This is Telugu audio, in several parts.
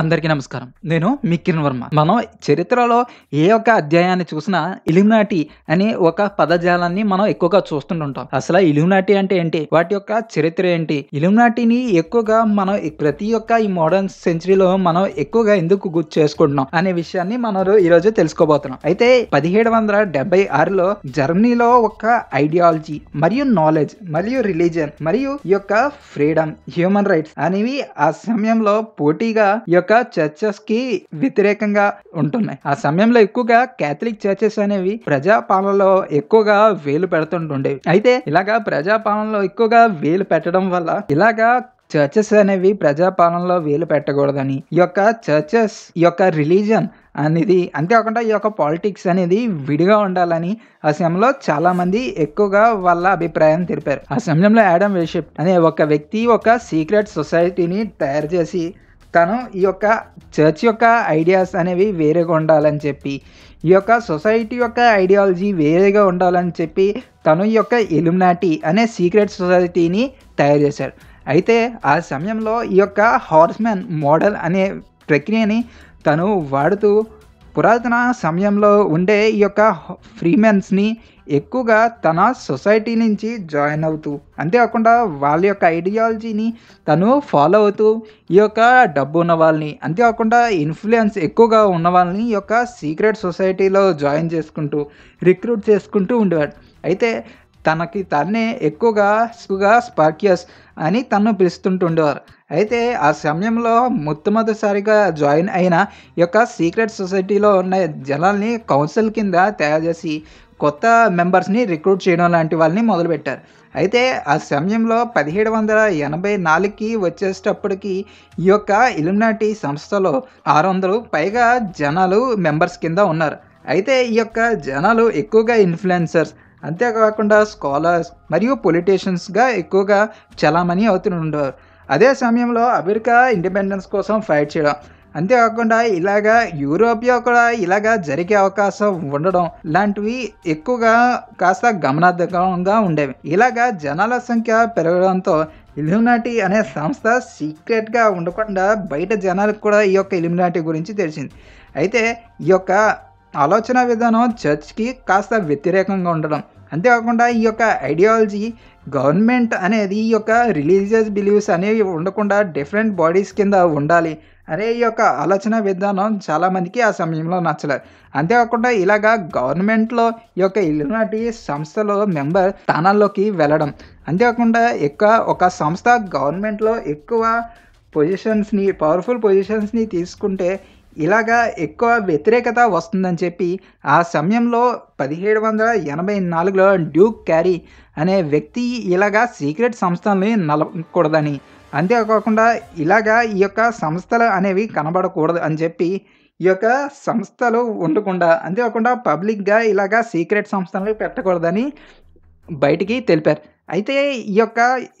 అందరికీ నమస్కారం నేను మీ కిరణ్ వర్మ మనం చరిత్రలో ఏ ఒక్క అధ్యాయాన్ని చూసినా ఇలిమినాటి అని ఒక పదజాలాన్ని మనం ఎక్కువగా చూస్తుంటుంటాం అసలు ఇలిమినాటి అంటే ఏంటి వాటి యొక్క చరిత్ర ఏంటి ఇలిమినాటిని ఎక్కువగా మనం ప్రతి ఒక్క ఈ మోడర్న్ సెంచరీలో మనం ఎక్కువగా ఎందుకు గుర్తు చేసుకుంటున్నాం అనే విషయాన్ని మనం ఈరోజు తెలుసుకోబోతున్నాం అయితే పదిహేడు వందల డెబ్బై ఆరులో జర్మనీలో ఒక ఐడియాలజీ మరియు నాలెడ్జ్ మరియు రిలీజియన్ మరియు ఈ యొక్క ఫ్రీడమ్ హ్యూమన్ రైట్స్ అనేవి ఆ సమయంలో పోటీగా యొక్క చర్చెస్కి వ్యతిరేకంగా ఉంటున్నాయి ఆ సమయంలో ఎక్కువగా కేథలిక్ చర్చెస్ అనేవి ప్రజాపాలనలో ఎక్కువగా వేలు పెడుతుంటుండేవి అయితే ఇలాగా ప్రజాపాలనలో ఎక్కువగా వేలు పెట్టడం వల్ల ఇలాగా చర్చెస్ అనేవి ప్రజాపాలనలో వేలు పెట్టకూడదని ఈ యొక్క చర్చెస్ ఈ యొక్క రిలీజన్ అనేది అంతేకాకుండా ఈ యొక్క పాలిటిక్స్ అనేది విడిగా ఉండాలని ఆ సమయంలో చాలామంది ఎక్కువగా వాళ్ళ అభిప్రాయం తెలిపారు ఆ సమయంలో యాడమ్ వేషిప్ అనే ఒక వ్యక్తి ఒక సీక్రెట్ సొసైటీని తయారు చేసి తను ఈ యొక్క చర్చ్ యొక్క ఐడియాస్ అనేవి వేరేగా ఉండాలని చెప్పి ఈ యొక్క సొసైటీ యొక్క ఐడియాలజీ వేరేగా ఉండాలని చెప్పి తను ఈ యొక్క ఎలుమినాటి అనే సీక్రెట్ సొసైటీని తయారు చేశాడు అయితే ఆ సమయంలో ఈ యొక్క హార్స్మెన్ మోడల్ అనే ప్రక్రియని తను వాడుతూ పురాతన సమయంలో ఉండే ఈ యొక్క ఫ్రీమెన్స్ని ఎక్కువగా తన సొసైటీ నుంచి జాయిన్ అవుతూ అంతేకాకుండా వాళ్ళ యొక్క ఐడియాలజీని తను ఫాలో అవుతూ ఈ యొక్క డబ్బు ఉన్న వాళ్ళని అంతేకాకుండా ఇన్ఫ్లుయెన్స్ ఎక్కువగా ఉన్న వాళ్ళని ఈ యొక్క సీక్రెట్ సొసైటీలో జాయిన్ చేసుకుంటూ రిక్రూట్ చేసుకుంటూ ఉండేవాడు అయితే తనకి తన్నే ఎక్కువగా ఎక్కువగా స్పార్కియస్ అని తను పిలుస్తుంటుండేవారు అయితే ఆ సమయంలో మొట్టమొదటిసారిగా జాయిన్ అయిన యొక్క సీక్రెట్ సొసైటీలో ఉన్న జనాల్ని కౌన్సిల్ కింద తయారు చేసి కొత్త మెంబర్స్ని రిక్రూట్ చేయడం లాంటి వాళ్ళని మొదలుపెట్టారు అయితే ఆ సమయంలో పదిహేడు వందల ఎనభై నాలుగుకి వచ్చేటప్పటికి ఈ యొక్క ఇలుమినాటి సంస్థలో ఆరు వందలు పైగా జనాలు మెంబర్స్ కింద ఉన్నారు అయితే ఈ యొక్క జనాలు ఎక్కువగా ఇన్ఫ్లుయెన్సర్స్ అంతేకాకుండా స్కాలర్స్ మరియు పొలిటీషియన్స్గా ఎక్కువగా చలామణి అవుతుండేవారు అదే సమయంలో అమెరికా ఇండిపెండెన్స్ కోసం ఫైట్ చేయడం అంతేకాకుండా ఇలాగా యూరోపియా కూడా ఇలాగా జరిగే అవకాశం ఉండడం లాంటివి ఎక్కువగా కాస్త గమనార్థకంగా ఉండేవి ఇలాగా జనాల సంఖ్య పెరగడంతో ఇలిమినాటి అనే సంస్థ సీక్రెట్గా ఉండకుండా బయట జనాలకు కూడా ఈ యొక్క ఇలిమినాటి గురించి తెలిసింది అయితే ఈ యొక్క ఆలోచన విధానం చర్చ్కి కాస్త వ్యతిరేకంగా ఉండడం అంతేకాకుండా ఈ యొక్క ఐడియాలజీ గవర్నమెంట్ అనేది ఈ యొక్క రిలీజియస్ బిలీవ్స్ అనేవి ఉండకుండా డిఫరెంట్ బాడీస్ కింద ఉండాలి అనే ఈ యొక్క ఆలోచన విధానం చాలామందికి ఆ సమయంలో నచ్చలేదు అంతేకాకుండా ఇలాగా గవర్నమెంట్లో ఈ యొక్క ఇల్లునాటి సంస్థలో మెంబర్ స్థానాల్లోకి వెళ్ళడం అంతేకాకుండా ఎక్కువ ఒక సంస్థ గవర్నమెంట్లో ఎక్కువ పొజిషన్స్ని పవర్ఫుల్ పొజిషన్స్ని తీసుకుంటే ఇలాగా ఎక్కువ వ్యతిరేకత వస్తుందని చెప్పి ఆ సమయంలో పదిహేడు వందల ఎనభై నాలుగులో డ్యూక్ క్యారీ అనే వ్యక్తి ఇలాగా సీక్రెట్ సంస్థల్ని నలకూడదని అంతేకాకుండా ఇలాగా ఈ యొక్క సంస్థలు అనేవి కనబడకూడదు అని చెప్పి ఈ యొక్క సంస్థలు ఉండకుండా అంతేకాకుండా పబ్లిక్గా ఇలాగా సీక్రెట్ సంస్థలు పెట్టకూడదని బయటికి తెలిపారు అయితే ఈ యొక్క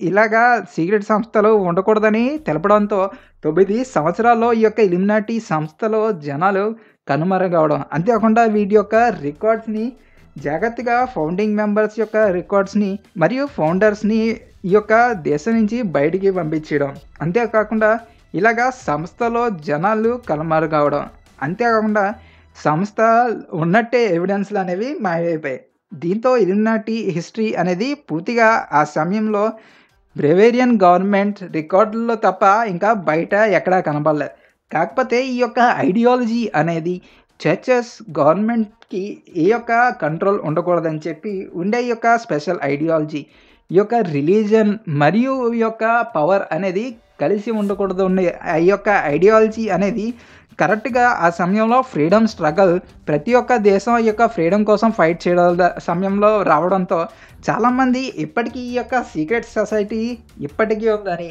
ఇలాగా సీక్రెట్ సంస్థలు ఉండకూడదని తెలపడంతో తొమ్మిది సంవత్సరాల్లో ఈ యొక్క ఇలిమినాటి సంస్థలో జనాలు కనుమరుగవడం అంతేకాకుండా వీటి యొక్క రికార్డ్స్ని జాగ్రత్తగా ఫౌండింగ్ మెంబర్స్ యొక్క రికార్డ్స్ని మరియు ఫౌండర్స్ని ఈ యొక్క దేశం నుంచి బయటికి పంపించడం అంతేకాకుండా ఇలాగా సంస్థలో జనాలు కలమారు కావడం అంతేకాకుండా సంస్థ ఉన్నట్టే ఎవిడెన్స్లు అనేవి మాయమైపోయాయి దీంతో ఇలినాటి హిస్టరీ అనేది పూర్తిగా ఆ సమయంలో బ్రెవేరియన్ గవర్నమెంట్ రికార్డుల్లో తప్ప ఇంకా బయట ఎక్కడా కనబడలేదు కాకపోతే ఈ యొక్క ఐడియాలజీ అనేది చర్చెస్ గవర్నమెంట్కి ఏ యొక్క కంట్రోల్ ఉండకూడదని చెప్పి ఉండే యొక్క స్పెషల్ ఐడియాలజీ ఈ యొక్క రిలీజన్ మరియు ఈ యొక్క పవర్ అనేది కలిసి ఉండకూడదు ఉండే ఈ యొక్క ఐడియాలజీ అనేది కరెక్ట్గా ఆ సమయంలో ఫ్రీడమ్ స్ట్రగల్ ప్రతి ఒక్క దేశం యొక్క ఫ్రీడమ్ కోసం ఫైట్ చేయడం సమయంలో రావడంతో చాలామంది ఇప్పటికీ ఈ యొక్క సీక్రెట్ సొసైటీ ఇప్పటికీ ఉందని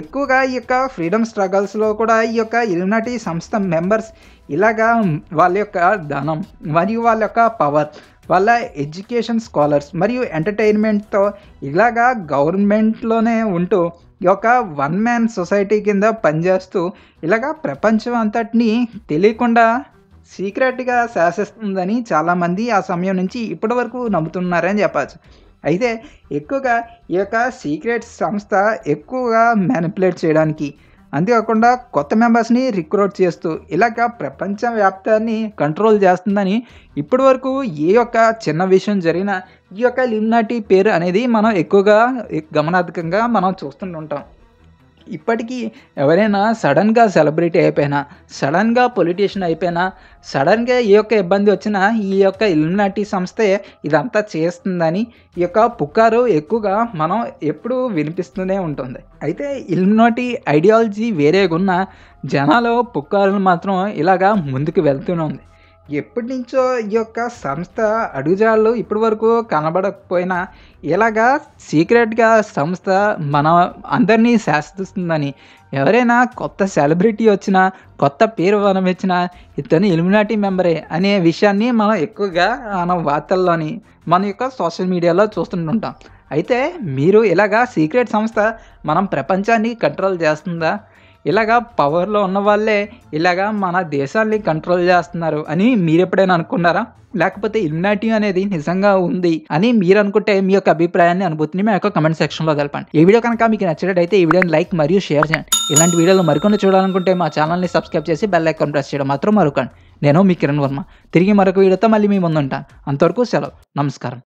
ఎక్కువగా ఈ యొక్క ఫ్రీడమ్ స్ట్రగల్స్లో కూడా ఈ యొక్క ఇల్యునాటి సంస్థ మెంబర్స్ ఇలాగా వాళ్ళ యొక్క ధనం మరియు వాళ్ళ యొక్క పవర్ వాళ్ళ ఎడ్యుకేషన్ స్కాలర్స్ మరియు ఎంటర్టైన్మెంట్తో ఇలాగా గవర్నమెంట్లోనే ఉంటూ ఈ యొక్క వన్ మ్యాన్ సొసైటీ కింద పనిచేస్తూ ఇలాగా ప్రపంచం అంతటిని తెలియకుండా సీక్రెట్గా శాసిస్తుందని చాలామంది ఆ సమయం నుంచి ఇప్పటి వరకు నమ్ముతున్నారని చెప్పచ్చు అయితే ఎక్కువగా ఈ యొక్క సీక్రెట్ సంస్థ ఎక్కువగా మ్యానిపులేట్ చేయడానికి అంతేకాకుండా కొత్త మెంబర్స్ని రిక్రూట్ చేస్తూ ఇలాగ ప్రపంచ వ్యాప్తాన్ని కంట్రోల్ చేస్తుందని ఇప్పటి వరకు ఏ యొక్క చిన్న విషయం జరిగినా ఈ యొక్క లిమ్నాటి పేరు అనేది మనం ఎక్కువగా గమనార్థకంగా మనం చూస్తుంటుంటాం ఇప్పటికీ ఎవరైనా సడన్గా సెలబ్రిటీ అయిపోయినా సడన్గా పొలిటీషియన్ అయిపోయినా సడన్గా ఏ యొక్క ఇబ్బంది వచ్చినా ఈ యొక్క ఇల్మినాటీ సంస్థే ఇదంతా చేస్తుందని ఈ యొక్క పుకారు ఎక్కువగా మనం ఎప్పుడూ వినిపిస్తూనే ఉంటుంది అయితే ఇల్మినాటీ ఐడియాలజీ వేరేగా ఉన్న జనాలు పుకారులు మాత్రం ఇలాగా ముందుకు వెళ్తూనే ఉంది ఎప్పటి నుంచో ఈ యొక్క సంస్థ అడుగుజాళ్ళు ఇప్పటి వరకు కనబడకపోయినా ఇలాగా సీక్రెట్గా సంస్థ మన అందరినీ శాసిస్తుందని ఎవరైనా కొత్త సెలబ్రిటీ వచ్చినా కొత్త పేరు మనం వచ్చినా ఇతను ఎలిమినాటీ మెంబరే అనే విషయాన్ని మనం ఎక్కువగా మన వార్తల్లోని మన యొక్క సోషల్ మీడియాలో చూస్తుంటుంటాం అయితే మీరు ఇలాగా సీక్రెట్ సంస్థ మనం ప్రపంచాన్ని కంట్రోల్ చేస్తుందా ఇలాగా పవర్లో ఉన్న వాళ్ళే ఇలాగా మన దేశాన్ని కంట్రోల్ చేస్తున్నారు అని మీరు ఎప్పుడైనా అనుకున్నారా లేకపోతే ఇమ్యూనిటీ అనేది నిజంగా ఉంది అని మీరు అనుకుంటే మీ యొక్క అభిప్రాయాన్ని అనుభూతిని మా యొక్క కమెంట్ సెక్షన్లో తెలపండి ఈ వీడియో కనుక మీకు నచ్చినట్టయితే ఈ వీడియోని లైక్ మరియు షేర్ చేయండి ఇలాంటి వీడియోలు మరికొన్ని చూడాలనుకుంటే మా ఛానల్ని సబ్స్క్రైబ్ చేసి బెల్ ఐకాన్ ప్రెస్ చేయడం మాత్రం మరొకండి నేను మీ కిరణ్ వర్మ తిరిగి మరొక వీడియోతో మళ్ళీ మీ ముందుంటాను అంతవరకు సెలవు నమస్కారం